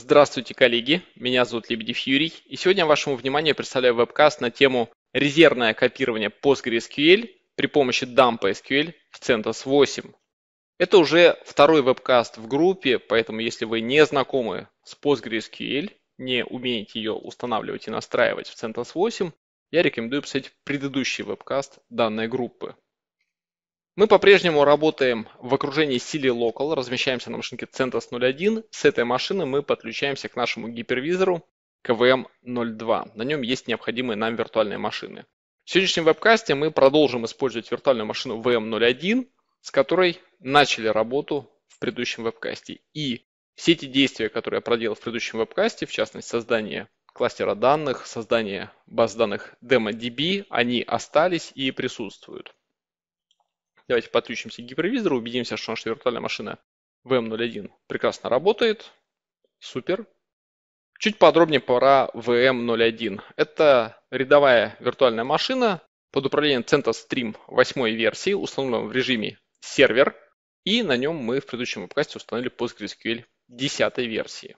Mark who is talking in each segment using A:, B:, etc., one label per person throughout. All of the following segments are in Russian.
A: Здравствуйте, коллеги! Меня зовут Лебедев Юрий, и сегодня вашему вниманию представляю вебкаст на тему «Резервное копирование PostgreSQL при помощи дампа SQL в CentOS 8». Это уже второй вебкаст в группе, поэтому если вы не знакомы с PostgreSQL, не умеете ее устанавливать и настраивать в CentOS 8, я рекомендую посмотреть предыдущий вебкаст данной группы. Мы по-прежнему работаем в окружении Silly Local, размещаемся на машинке CentOS 0.1. С этой машины мы подключаемся к нашему гипервизору KVM02. На нем есть необходимые нам виртуальные машины. В сегодняшнем вебкасте мы продолжим использовать виртуальную машину VM01, с которой начали работу в предыдущем вебкасте. И все эти действия, которые я проделал в предыдущем вебкасте, в частности создание кластера данных, создание баз данных DemoDB, они остались и присутствуют. Давайте подключимся к гипервизору, убедимся, что наша виртуальная машина VM01 прекрасно работает. Супер. Чуть подробнее про VM01. Это рядовая виртуальная машина под управлением CentOS 8 версии, установлена в режиме сервер, и на нем мы в предыдущем выпуске установили PostgreSQL 10 версии.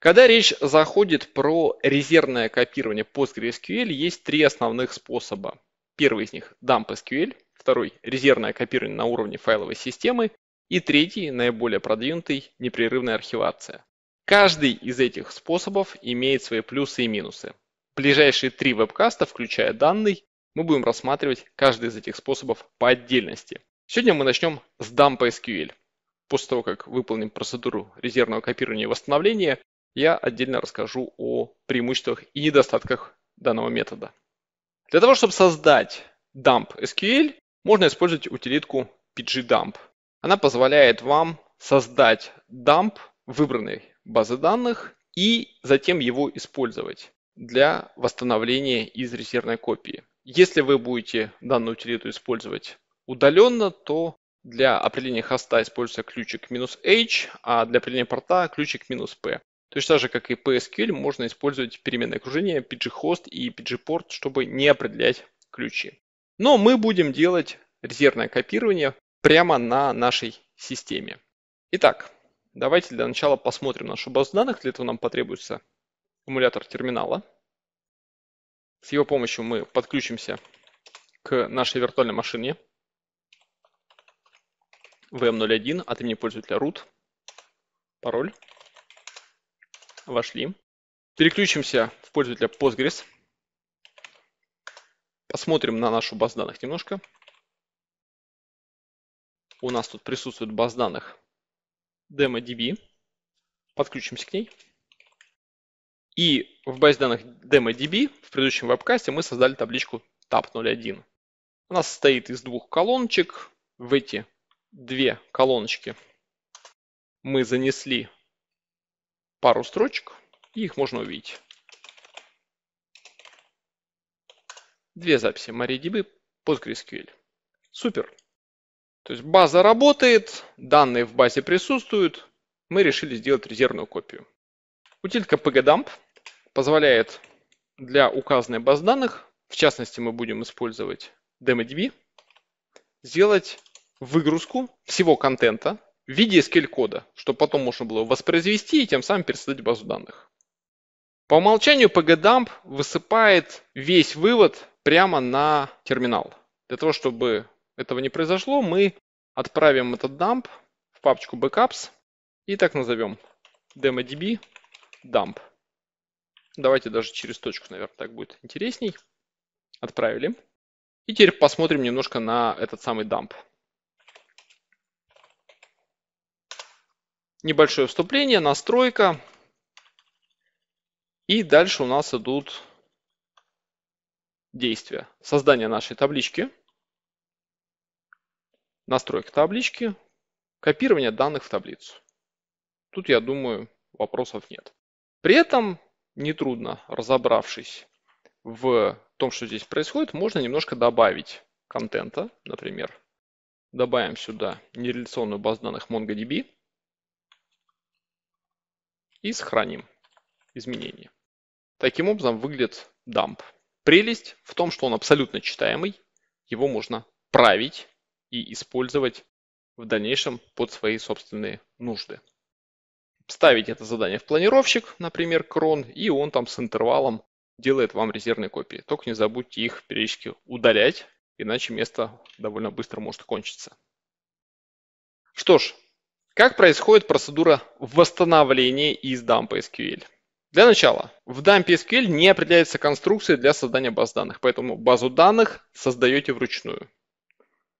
A: Когда речь заходит про резервное копирование PostgreSQL, есть три основных способа. Первый из них – dump SQL, второй – резервное копирование на уровне файловой системы и третий – наиболее продвинутый – непрерывная архивация. Каждый из этих способов имеет свои плюсы и минусы. Ближайшие три вебкаста, включая данный, мы будем рассматривать каждый из этих способов по отдельности. Сегодня мы начнем с дампа SQL. После того, как выполним процедуру резервного копирования и восстановления, я отдельно расскажу о преимуществах и недостатках данного метода. Для того, чтобы создать dump SQL, можно использовать утилитку pgdump. Она позволяет вам создать дамп выбранной базы данных и затем его использовать для восстановления из резервной копии. Если вы будете данную утилиту использовать удаленно, то для определения хоста используется ключик h, а для определения порта ключик минус p. Точно так же, как и PSQL, можно использовать переменное окружение pghost и pgport, чтобы не определять ключи. Но мы будем делать резервное копирование прямо на нашей системе. Итак, давайте для начала посмотрим нашу базу данных. Для этого нам потребуется эмулятор терминала. С его помощью мы подключимся к нашей виртуальной машине VM01 от имени пользователя root, пароль. Вошли. Переключимся в пользователя Postgres. Посмотрим на нашу базу данных немножко. У нас тут присутствует база данных DemoDB. Подключимся к ней. И в базе данных DemoDB в предыдущем вебкасте мы создали табличку Tab 01. Она состоит из двух колоночек. В эти две колоночки мы занесли пару строчек, и их можно увидеть. две записи MariaDB PostgreSQL. Супер. То есть база работает, данные в базе присутствуют, мы решили сделать резервную копию. Утилька pgdump позволяет для указанной базы данных, в частности мы будем использовать demoDB сделать выгрузку всего контента в виде SQL-кода, чтобы потом можно было воспроизвести и тем самым пересадить базу данных. По умолчанию pgdump высыпает весь вывод прямо на терминал. Для того, чтобы этого не произошло, мы отправим этот дамп в папочку backups и так назовем demodb dump. Давайте даже через точку, наверное, так будет интересней. Отправили. И теперь посмотрим немножко на этот самый дамп. Небольшое вступление, настройка. И дальше у нас идут действие создания нашей таблички, настройка таблички, копирование данных в таблицу. Тут, я думаю, вопросов нет. При этом, нетрудно разобравшись в том, что здесь происходит, можно немножко добавить контента, например. Добавим сюда нереляционную базу данных MongoDB и сохраним изменения. Таким образом выглядит дамп. Прелесть в том, что он абсолютно читаемый, его можно править и использовать в дальнейшем под свои собственные нужды. Ставить это задание в планировщик, например, крон, и он там с интервалом делает вам резервные копии. Только не забудьте их периодически удалять, иначе место довольно быстро может кончиться. Что ж, как происходит процедура восстановления из дампа SQL? Для начала, в дампе SQL не определяется конструкция для создания баз данных, поэтому базу данных создаете вручную.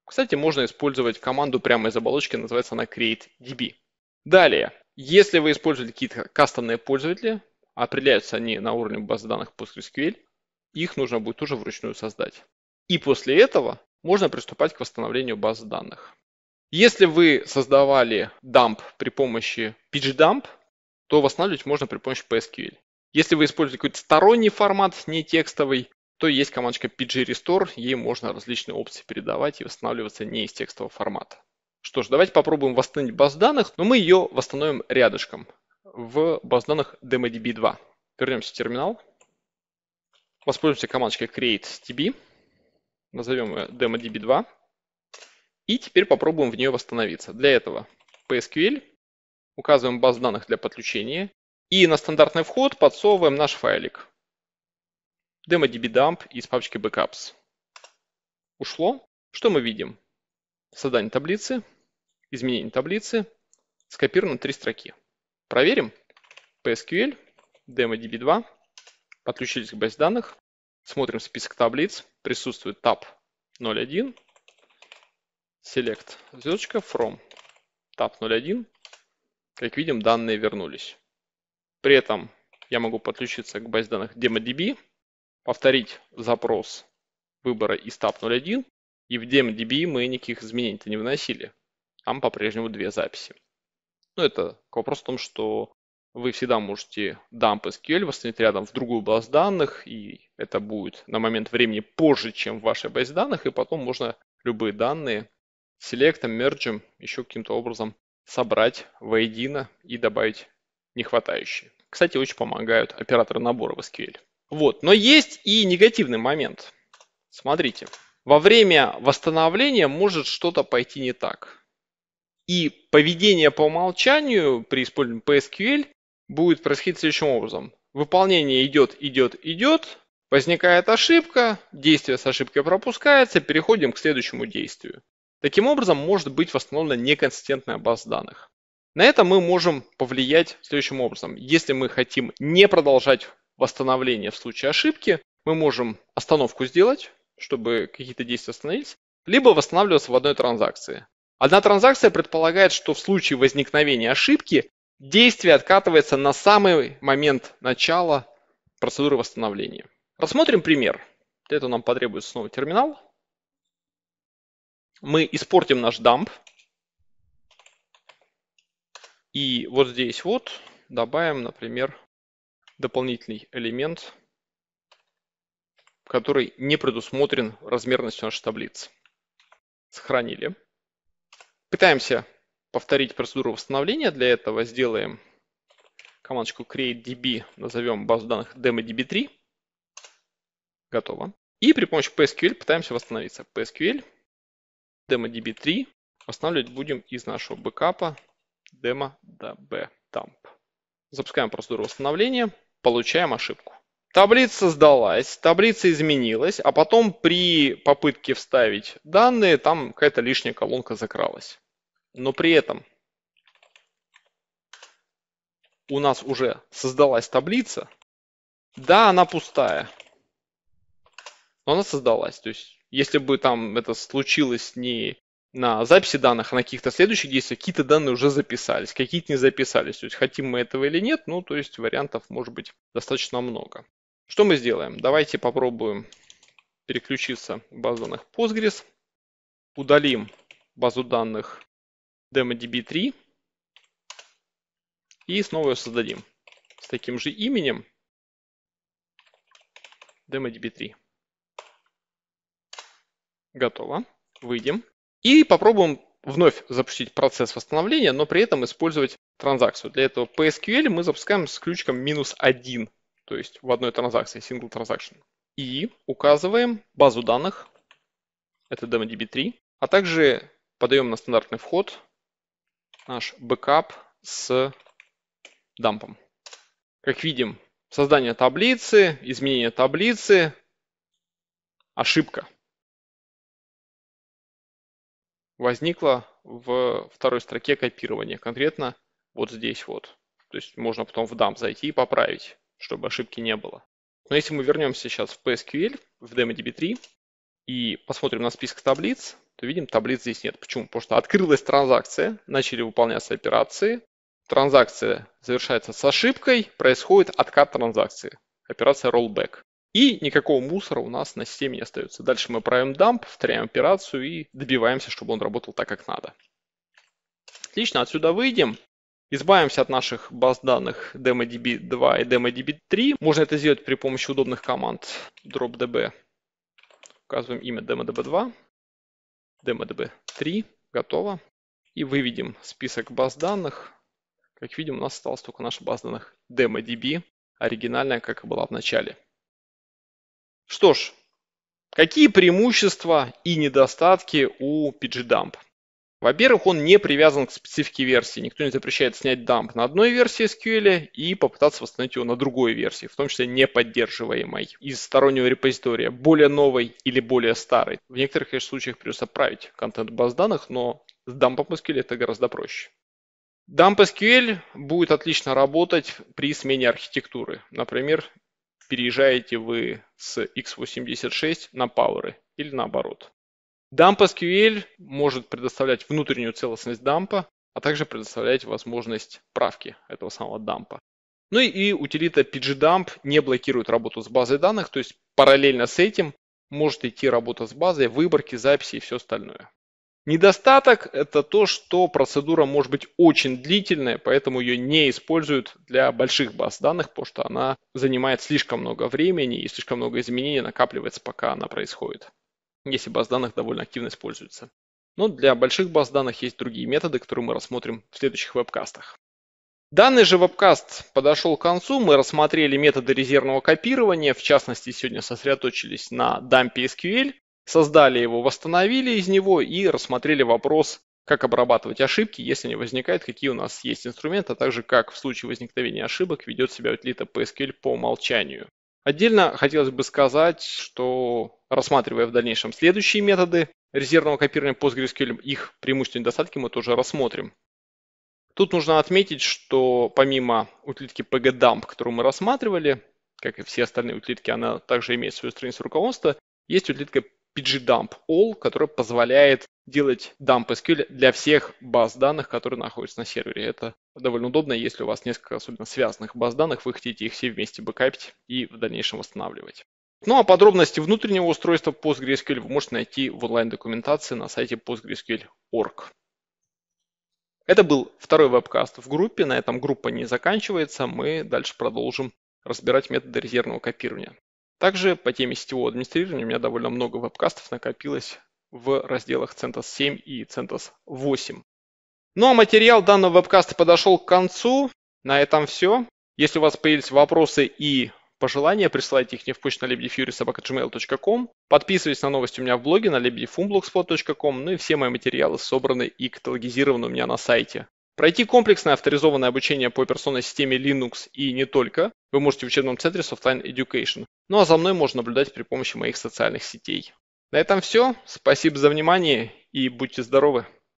A: Кстати, можно использовать команду прямо из оболочки, называется она createDB. Далее, если вы используете какие-то кастомные пользователи, определяются они на уровне базы данных PostgreSQL, их нужно будет тоже вручную создать. И после этого можно приступать к восстановлению баз данных. Если вы создавали дамп при помощи PageDump, то восстанавливать можно при помощи PSQL. Если вы используете какой-то сторонний формат, не текстовый, то есть командочка pg-restore, ей можно различные опции передавать и восстанавливаться не из текстового формата. Что ж, давайте попробуем восстановить баз данных, но мы ее восстановим рядышком в баз данных demodb 2 Вернемся в терминал. Воспользуемся командочкой create db, Назовем ее demodb 2 И теперь попробуем в нее восстановиться. Для этого PSQL указываем базу данных для подключения и на стандартный вход подсовываем наш файлик. demodbdump из папочки backups. Ушло. Что мы видим? Создание таблицы, изменение таблицы, скопировано три строки. Проверим. PSQL, DemoDB2, подключились к базе данных, смотрим список таблиц, присутствует tab 01, select звездочка from tab 01, как видим, данные вернулись. При этом я могу подключиться к базе данных DemoDB, повторить запрос выбора из tab 01, и в DemoDB мы никаких изменений-то не вносили. Там по-прежнему две записи. Ну, это к вопросу о том, что вы всегда можете дамп SQL восстановить рядом в другую базу данных, и это будет на момент времени позже, чем в вашей базе данных, и потом можно любые данные селектом, мерджем, еще каким-то образом собрать воедино и добавить нехватающие. Кстати, очень помогают операторы набора в SQL. Вот. Но есть и негативный момент. Смотрите, во время восстановления может что-то пойти не так. И поведение по умолчанию при использовании PSQL будет происходить следующим образом. Выполнение идет, идет, идет, возникает ошибка, действие с ошибкой пропускается, переходим к следующему действию. Таким образом, может быть восстановлена неконсистентная база данных. На это мы можем повлиять следующим образом. Если мы хотим не продолжать восстановление в случае ошибки, мы можем остановку сделать, чтобы какие-то действия остановились, либо восстанавливаться в одной транзакции. Одна транзакция предполагает, что в случае возникновения ошибки действие откатывается на самый момент начала процедуры восстановления. Рассмотрим пример. Для этого нам потребуется снова терминал мы испортим наш дамп. И вот здесь вот добавим, например, дополнительный элемент, который не предусмотрен размерностью нашей таблицы. Сохранили. Пытаемся повторить процедуру восстановления. Для этого сделаем командочку createDB, назовем базу данных demodb3. Готово. И при помощи PSQL пытаемся восстановиться. PSQL DynamoDB3 восстанавливать будем из нашего бэкапа demo db-dump. Запускаем процедуру восстановления, получаем ошибку. Таблица сдалась, таблица изменилась, а потом при попытке вставить данные там какая-то лишняя колонка закралась. Но при этом у нас уже создалась таблица. Да, она пустая, но она создалась. То есть если бы там это случилось не на записи данных, а на каких-то следующих действиях, какие-то данные уже записались, какие-то не записались. То есть хотим мы этого или нет, ну то есть вариантов может быть достаточно много. Что мы сделаем? Давайте попробуем переключиться в базу данных Postgres. Удалим базу данных DemoDB3 и снова ее создадим с таким же именем DemoDB3. Готово. Выйдем. И попробуем вновь запустить процесс восстановления, но при этом использовать транзакцию. Для этого PSQL мы запускаем с ключиком минус один, то есть в одной транзакции, single transaction. И указываем базу данных, это demodb 3 а также подаем на стандартный вход наш бэкап с дампом. Как видим, создание таблицы, изменение таблицы, ошибка – возникла в второй строке копирования, конкретно вот здесь вот. То есть можно потом в DAM зайти и поправить, чтобы ошибки не было. Но если мы вернемся сейчас в PSQL, в DynamoDB3 и посмотрим на список таблиц, то видим, таблиц здесь нет. Почему? Потому что открылась транзакция, начали выполняться операции, транзакция завершается с ошибкой, происходит откат транзакции, операция rollback. И никакого мусора у нас на системе не остается. Дальше мы правим дамп, повторяем операцию и добиваемся, чтобы он работал так, как надо. Отлично, отсюда выйдем. Избавимся от наших баз данных DemoDB 2 и DemoDB 3. Можно это сделать при помощи удобных команд dropdb. Указываем имя DemoDB 2, DemoDB 3. Готово. И выведем список баз данных. Как видим, у нас осталась только наша база данных DemoDB, оригинальная, как и была в начале. Что ж, какие преимущества и недостатки у PGDump? Во-первых, он не привязан к специфике версии. Никто не запрещает снять дамп на одной версии SQL и попытаться восстановить его на другой версии, в том числе не поддерживаемой из стороннего репозитория, более новой или более старой. В некоторых, конечно, случаях придется править контент баз данных, но с дампом SQL это гораздо проще. Dump SQL будет отлично работать при смене архитектуры. Например, переезжаете вы с x86 на Power или наоборот. Dump SQL может предоставлять внутреннюю целостность дампа, а также предоставлять возможность правки этого самого дампа. Ну и, и утилита pgdump не блокирует работу с базой данных, то есть параллельно с этим может идти работа с базой, выборки, записи и все остальное. Недостаток – это то, что процедура может быть очень длительная, поэтому ее не используют для больших баз данных, потому что она занимает слишком много времени и слишком много изменений накапливается, пока она происходит, если баз данных довольно активно используется. Но для больших баз данных есть другие методы, которые мы рассмотрим в следующих вебкастах. Данный же вебкаст подошел к концу. Мы рассмотрели методы резервного копирования. В частности, сегодня сосредоточились на дампе SQL создали его, восстановили из него и рассмотрели вопрос, как обрабатывать ошибки, если они возникают, какие у нас есть инструменты, а также как в случае возникновения ошибок ведет себя утилита PSQL по умолчанию. Отдельно хотелось бы сказать, что рассматривая в дальнейшем следующие методы резервного копирования PostgreSQL, их преимущества и недостатки мы тоже рассмотрим. Тут нужно отметить, что помимо утилитки pgdump, которую мы рассматривали, как и все остальные утилитки, она также имеет свою страницу руководства, есть утилитка pgdump all, которая позволяет делать dump SQL для всех баз данных, которые находятся на сервере. Это довольно удобно, если у вас несколько особенно связанных баз данных, вы хотите их все вместе бэкапить и в дальнейшем восстанавливать. Ну а подробности внутреннего устройства PostgreSQL вы можете найти в онлайн-документации на сайте postgresql.org. Это был второй вебкаст в группе. На этом группа не заканчивается. Мы дальше продолжим разбирать методы резервного копирования. Также по теме сетевого администрирования у меня довольно много вебкастов накопилось в разделах CentOS 7 и CentOS 8. Ну а материал данного вебкаста подошел к концу. На этом все. Если у вас появились вопросы и пожелания, присылайте их мне в почту на lebedefurrysobaka.gmail.com. Подписывайтесь на новости у меня в блоге на lebedefumblogspot.com. Ну и все мои материалы собраны и каталогизированы у меня на сайте. Пройти комплексное авторизованное обучение по операционной системе Linux и не только вы можете в учебном центре Softline Education. Ну а за мной можно наблюдать при помощи моих социальных сетей. На этом все. Спасибо за внимание и будьте здоровы!